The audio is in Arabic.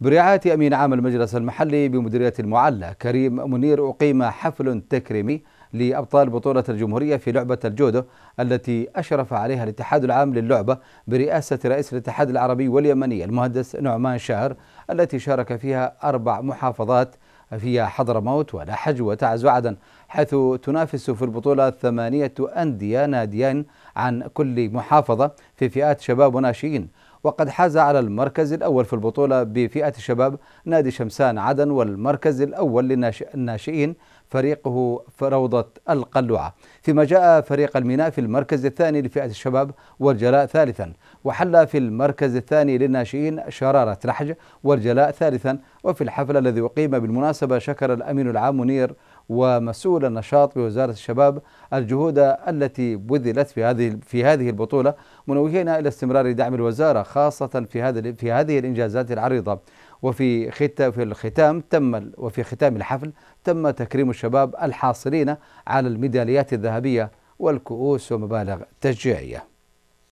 برعاية أمين عام المجلس المحلي بمديرية المعلى كريم منير أقيم حفل تكريمي لأبطال بطولة الجمهورية في لعبة الجودو التي أشرف عليها الاتحاد العام للعبة برئاسة رئيس الاتحاد العربي واليمني المهندس نعمان شاهر التي شارك فيها أربع محافظات في حضرموت ولحج وتعز وعدن حيث تنافس في البطولة ثمانية أندية ناديان عن كل محافظة في فئات شباب وناشئين وقد حاز على المركز الأول في البطولة بفئة الشباب نادي شمسان عدن والمركز الأول للناشئين فريقه روضة القلعة فيما جاء فريق الميناء في المركز الثاني لفئة الشباب والجلاء ثالثا وحل في المركز الثاني للناشئين شرارة لحج والجلاء ثالثا وفي الحفل الذي أقيم بالمناسبة شكر الأمين العام منير ومسؤول النشاط بوزارة الشباب الجهود التي بذلت في هذه في هذه البطولة منوهين إلى استمرار دعم الوزارة خاصة في هذا في هذه الإنجازات العريضة وفي في الختام تم وفي ختام الحفل تم تكريم الشباب الحاصلين على الميداليات الذهبية والكؤوس ومبالغ تشجيعيه